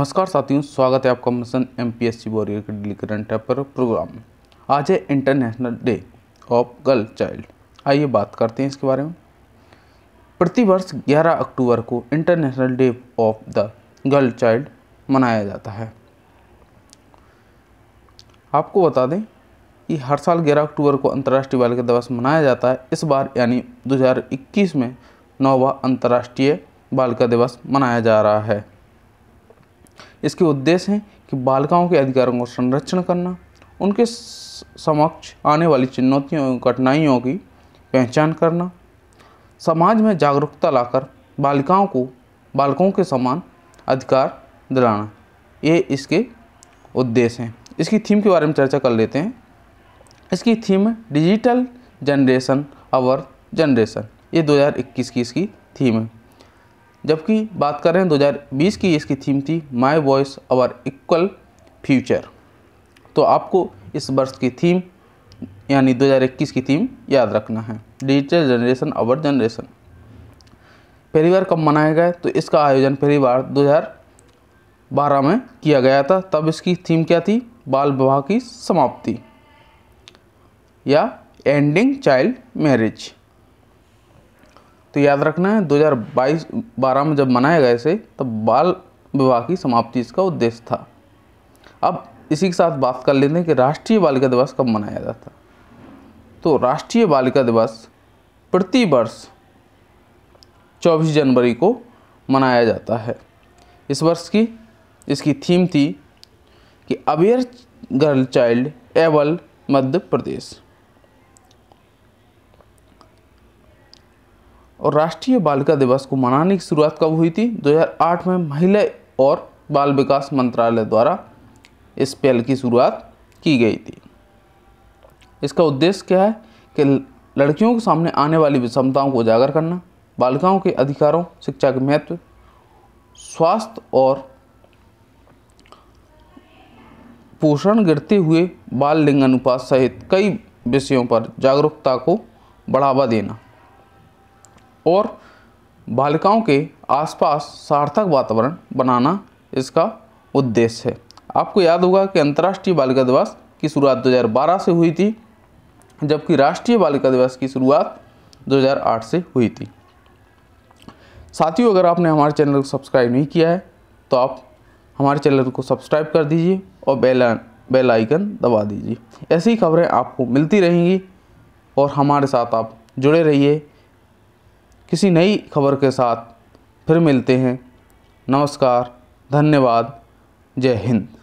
नमस्कार साथियों स्वागत है आपका mission M P S C warrior के डेली करंट अफेयर प्रोग्राम आज है international day of girl child आइए बात करते हैं इसके बारे में प्रतिवर्ष 11 अक्टूबर को international day of the girl child मनाया जाता है आपको बता दें कि हर साल 11 अक्टूबर को अंतर्राष्ट्रीय बालिका दिवस मनाया जाता है इस बार यानी 2021 में नौवा अंतर्राष्ट्रीय बालिका दिवस मनाया जा रहा है इसके उद्देश्य हैं कि बालिकाओं के अधिकारों का संरक्षण करना उनके समक्ष आने वाली चुनौतियों कठिनाइयों की पहचान करना समाज में जागरूकता लाकर बालिकाओं को बालकों के समान अधिकार दिलाना ये इसके उद्देश्य हैं इसकी थीम के बारे में चर्चा कर लेते हैं इसकी थीम है डिजिटल जनरेशन अवर जनरेशन ये 2021 की इसकी थीम है जबकि बात करें 2020 की इसकी थीम थी my voice our equal future तो आपको इस वर्ष की थीम यानी 2021 की थीम याद रखना है डिजिटल जनरेशन आवर जनरेशन पहली बार कब मनाया गया तो इसका आयोजन पहली बार 2012 में किया गया था तब इसकी थीम क्या थी बाल विवाह की समाप्ति या एंडिंग चाइल्ड मैरिज तो याद रखना है 2022 बारह में जब मनाया गया इसे तब बाल विवाह की समाप्ति इसका उद्देश्य था अब इसी के साथ बात कर लेते हैं कि राष्ट्रीय बालिका दिवस कब मनाया जाता तो राष्ट्रीय बालिका दिवस प्रतिवर्ष चौबीस जनवरी को मनाया जाता है इस वर्ष की इसकी थीम थी कि अवेयर गर्ल चाइल्ड एवल मध्य प्रदेश और राष्ट्रीय बालिका दिवस को मनाने की शुरुआत कब हुई थी 2008 में महिला और बाल विकास मंत्रालय द्वारा इस पहल की शुरुआत की गई थी इसका उद्देश्य क्या है कि लड़कियों के सामने आने वाली विषमताओं को उजागर करना बालिकाओं के अधिकारों शिक्षा के महत्व स्वास्थ्य और पोषण गिरते हुए बाल लिंग अनुपात सहित कई विषयों पर जागरूकता को बढ़ावा देना और बालिकाओं के आसपास सार्थक वातावरण बनाना इसका उद्देश्य है आपको याद होगा कि अंतर्राष्ट्रीय बालिका दिवस की शुरुआत 2012 से हुई थी जबकि राष्ट्रीय बालिका दिवस की शुरुआत 2008 से हुई थी साथियों अगर आपने हमारे चैनल को सब्सक्राइब नहीं किया है तो आप हमारे चैनल को सब्सक्राइब कर दीजिए और बेल बेल आइकन दबा दीजिए ऐसी खबरें आपको मिलती रहेंगी और हमारे साथ आप जुड़े रहिए किसी नई खबर के साथ फिर मिलते हैं नमस्कार धन्यवाद जय हिंद